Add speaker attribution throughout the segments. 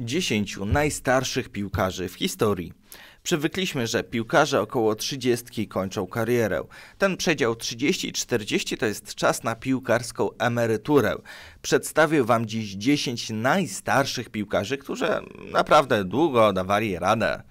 Speaker 1: dziesięciu najstarszych piłkarzy w historii. Przywykliśmy, że piłkarze około 30 kończą karierę. Ten przedział 30-40 to jest czas na piłkarską emeryturę. Przedstawię Wam dziś 10 najstarszych piłkarzy, którzy naprawdę długo dawali radę.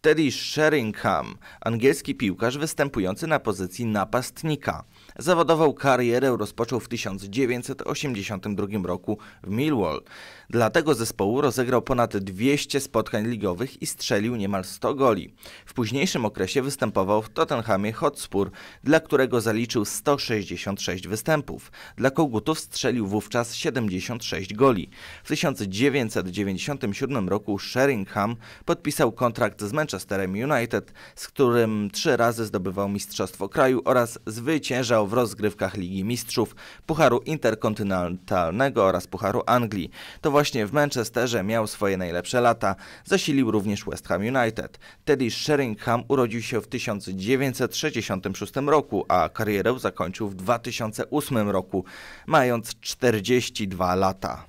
Speaker 1: Teddy Sheringham, angielski piłkarz występujący na pozycji napastnika. Zawodową karierę rozpoczął w 1982 roku w Millwall. Dla tego zespołu rozegrał ponad 200 spotkań ligowych i strzelił niemal 100 goli. W późniejszym okresie występował w Tottenhamie Hotspur, dla którego zaliczył 166 występów. Dla Kogutów strzelił wówczas 76 goli. W 1997 roku Sheringham podpisał kontrakt z Manchesterem United, z którym trzy razy zdobywał Mistrzostwo Kraju oraz zwyciężał w rozgrywkach Ligi Mistrzów, Pucharu Interkontynentalnego oraz Pucharu Anglii. To właśnie w Manchesterze miał swoje najlepsze lata. Zasilił również West Ham United. Teddy Sheringham urodził się w 1966 roku, a karierę zakończył w 2008 roku, mając 42 lata.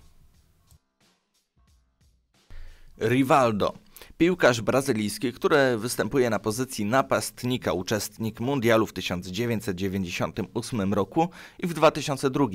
Speaker 1: Rivaldo Piłkarz brazylijski, który występuje na pozycji napastnika, uczestnik mundialu w 1998 roku i w 2002.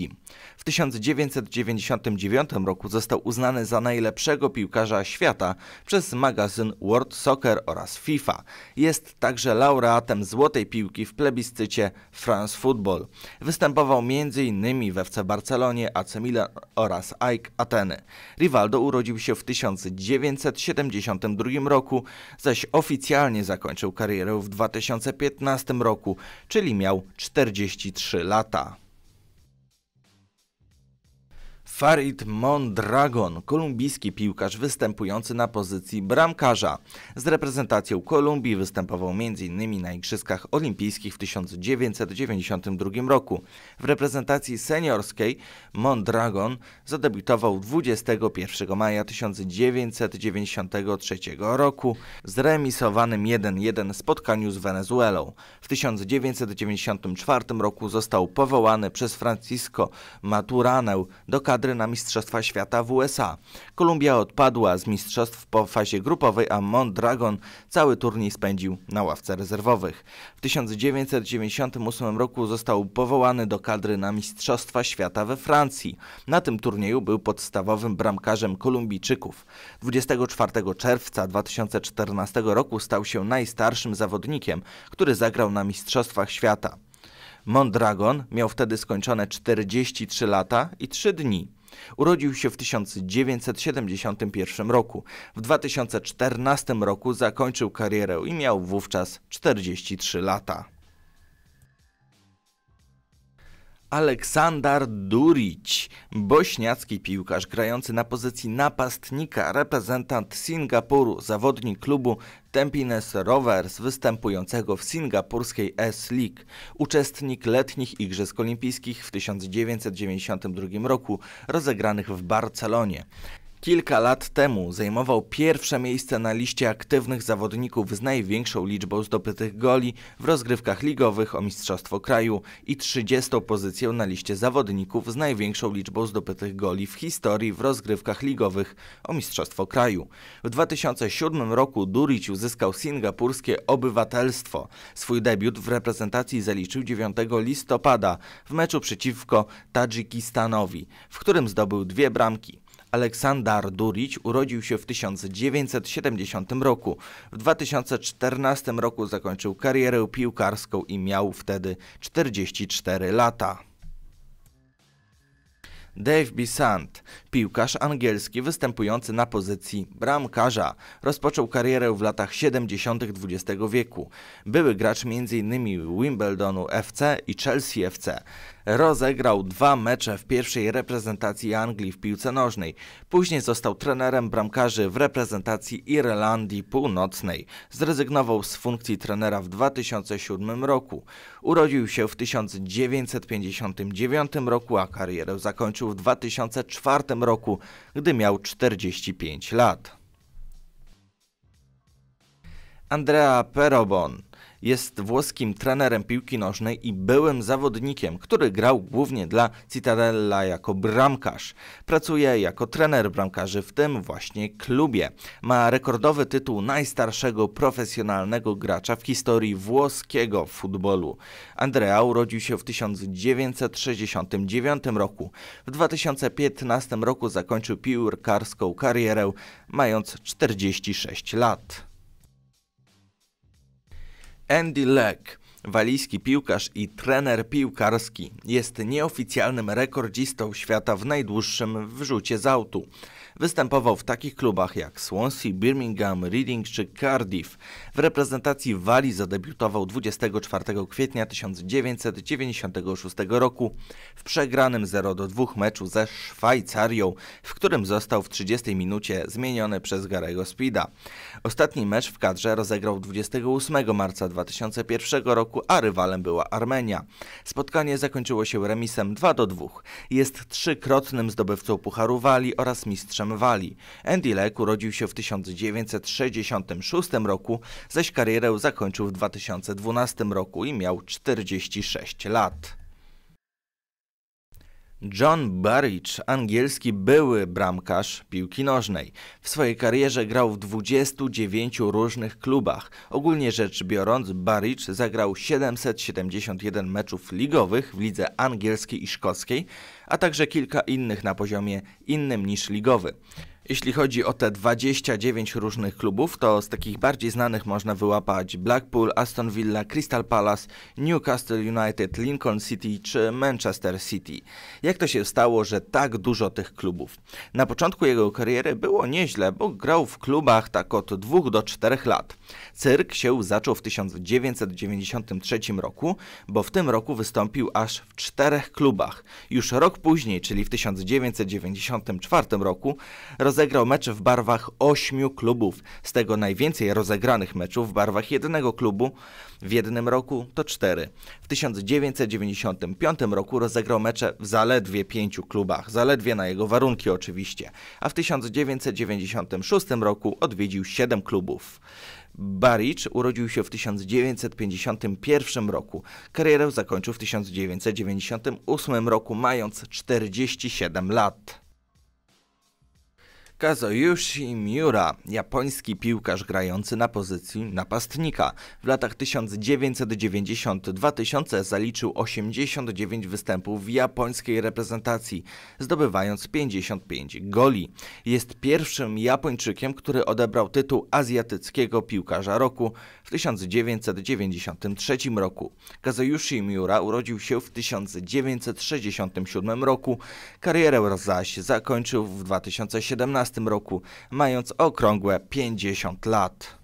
Speaker 1: W 1999 roku został uznany za najlepszego piłkarza świata przez magazyn World Soccer oraz FIFA. Jest także laureatem złotej piłki w plebiscycie France Football. Występował m.in. we FC Barcelonie, AC Milan oraz AEK Ateny. Rivaldo urodził się w 1972 2002 roku, zaś oficjalnie zakończył karierę w 2015 roku, czyli miał 43 lata. Farid Mondragon, kolumbijski piłkarz występujący na pozycji bramkarza. Z reprezentacją Kolumbii występował m.in. na Igrzyskach Olimpijskich w 1992 roku. W reprezentacji seniorskiej Mondragon zadebiutował 21 maja 1993 roku w zremisowanym 1-1 spotkaniu z Wenezuelą. W 1994 roku został powołany przez Francisco Maturanę do kadry kadry na Mistrzostwa Świata w USA. Kolumbia odpadła z mistrzostw po fazie grupowej, a Mondragon cały turniej spędził na ławce rezerwowych. W 1998 roku został powołany do kadry na Mistrzostwa Świata we Francji. Na tym turnieju był podstawowym bramkarzem Kolumbijczyków. 24 czerwca 2014 roku stał się najstarszym zawodnikiem, który zagrał na Mistrzostwach Świata. Mondragon miał wtedy skończone 43 lata i 3 dni. Urodził się w 1971 roku. W 2014 roku zakończył karierę i miał wówczas 43 lata. Aleksandar Durić, bośniacki piłkarz grający na pozycji napastnika, reprezentant Singapuru, zawodnik klubu Tempines Rovers występującego w singapurskiej S-League, uczestnik letnich Igrzysk Olimpijskich w 1992 roku rozegranych w Barcelonie. Kilka lat temu zajmował pierwsze miejsce na liście aktywnych zawodników z największą liczbą zdobytych goli w rozgrywkach ligowych o Mistrzostwo Kraju i 30 pozycję na liście zawodników z największą liczbą zdobytych goli w historii w rozgrywkach ligowych o Mistrzostwo Kraju. W 2007 roku Durić uzyskał singapurskie obywatelstwo. Swój debiut w reprezentacji zaliczył 9 listopada w meczu przeciwko Tadżykistanowi, w którym zdobył dwie bramki. Aleksandar Durić urodził się w 1970 roku. W 2014 roku zakończył karierę piłkarską i miał wtedy 44 lata. Dave Bissant, piłkarz angielski występujący na pozycji bramkarza, rozpoczął karierę w latach 70. XX wieku. Były gracz m.in. Wimbledonu FC i Chelsea FC. Rozegrał dwa mecze w pierwszej reprezentacji Anglii w piłce nożnej. Później został trenerem bramkarzy w reprezentacji Irlandii Północnej. Zrezygnował z funkcji trenera w 2007 roku. Urodził się w 1959 roku, a karierę zakończył w 2004 roku, gdy miał 45 lat. Andrea Perobon jest włoskim trenerem piłki nożnej i byłym zawodnikiem, który grał głównie dla Cittadella jako bramkarz. Pracuje jako trener bramkarzy w tym właśnie klubie. Ma rekordowy tytuł najstarszego profesjonalnego gracza w historii włoskiego futbolu. Andrea urodził się w 1969 roku. W 2015 roku zakończył piłkarską karierę, mając 46 lat. and the leg. Walijski piłkarz i trener piłkarski jest nieoficjalnym rekordzistą świata w najdłuższym wrzucie z autu. Występował w takich klubach jak Swansea, Birmingham, Reading czy Cardiff. W reprezentacji Walii zadebiutował 24 kwietnia 1996 roku w przegranym 0-2 meczu ze Szwajcarią, w którym został w 30 minucie zmieniony przez Garego Spida. Ostatni mecz w kadrze rozegrał 28 marca 2001 roku roku, a rywalem była Armenia. Spotkanie zakończyło się remisem 2 do 2. Jest trzykrotnym zdobywcą Pucharu Wali oraz mistrzem Wali. Andy Lek urodził się w 1966 roku, zaś karierę zakończył w 2012 roku i miał 46 lat. John Burridge, angielski były bramkarz piłki nożnej. W swojej karierze grał w 29 różnych klubach. Ogólnie rzecz biorąc, Burridge zagrał 771 meczów ligowych w lidze angielskiej i szkockiej, a także kilka innych na poziomie innym niż ligowy. Jeśli chodzi o te 29 różnych klubów, to z takich bardziej znanych można wyłapać Blackpool, Aston Villa, Crystal Palace, Newcastle United, Lincoln City czy Manchester City. Jak to się stało, że tak dużo tych klubów? Na początku jego kariery było nieźle, bo grał w klubach tak od 2 do 4 lat. Cyrk się zaczął w 1993 roku, bo w tym roku wystąpił aż w czterech klubach. Już rok później, czyli w 1994 roku, roz rozegrał mecze w barwach ośmiu klubów. Z tego najwięcej rozegranych meczów w barwach jednego klubu w jednym roku to cztery. W 1995 roku rozegrał mecze w zaledwie pięciu klubach, zaledwie na jego warunki oczywiście, a w 1996 roku odwiedził siedem klubów. Baricz urodził się w 1951 roku. Karierę zakończył w 1998 roku, mając 47 lat. Kazuyoshi Miura, japoński piłkarz grający na pozycji napastnika. W latach 1992 2000 zaliczył 89 występów w japońskiej reprezentacji, zdobywając 55 goli. Jest pierwszym Japończykiem, który odebrał tytuł azjatyckiego piłkarza roku w 1993 roku. Kazuyoshi Miura urodził się w 1967 roku, karierę zaś zakończył w 2017 roku, mając okrągłe 50 lat.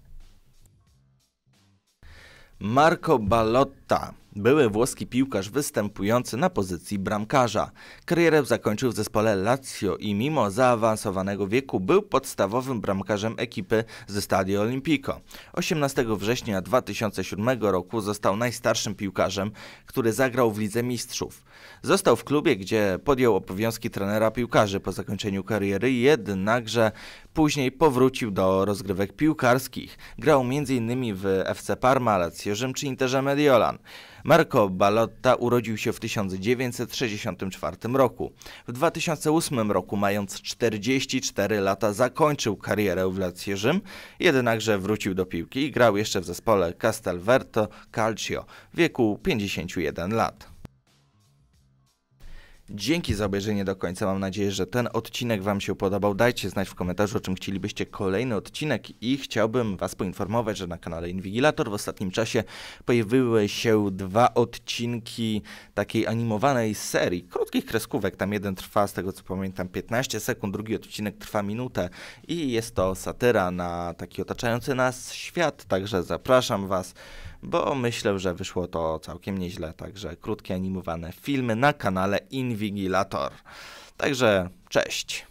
Speaker 1: Marco Ballotta były włoski piłkarz występujący na pozycji bramkarza. Karierę zakończył w zespole Lazio i mimo zaawansowanego wieku był podstawowym bramkarzem ekipy ze Stadio Olimpico. 18 września 2007 roku został najstarszym piłkarzem, który zagrał w Lidze Mistrzów. Został w klubie, gdzie podjął obowiązki trenera piłkarzy po zakończeniu kariery, jednakże później powrócił do rozgrywek piłkarskich. Grał m.in. w FC Parma, Lazio Rzym czy Interze Mediolan. Marco Balotta urodził się w 1964 roku. W 2008 roku, mając 44 lata, zakończył karierę w Lazio Rzym, jednakże wrócił do piłki i grał jeszcze w zespole Castelverto Calcio w wieku 51 lat. Dzięki za obejrzenie do końca. Mam nadzieję, że ten odcinek Wam się podobał. Dajcie znać w komentarzu, o czym chcielibyście kolejny odcinek i chciałbym Was poinformować, że na kanale Inwigilator w ostatnim czasie pojawiły się dwa odcinki takiej animowanej serii krótkich kreskówek. Tam jeden trwa, z tego co pamiętam, 15 sekund, drugi odcinek trwa minutę i jest to satyra na taki otaczający nas świat, także zapraszam Was bo myślę, że wyszło to całkiem nieźle. Także krótkie animowane filmy na kanale Invigilator. Także cześć!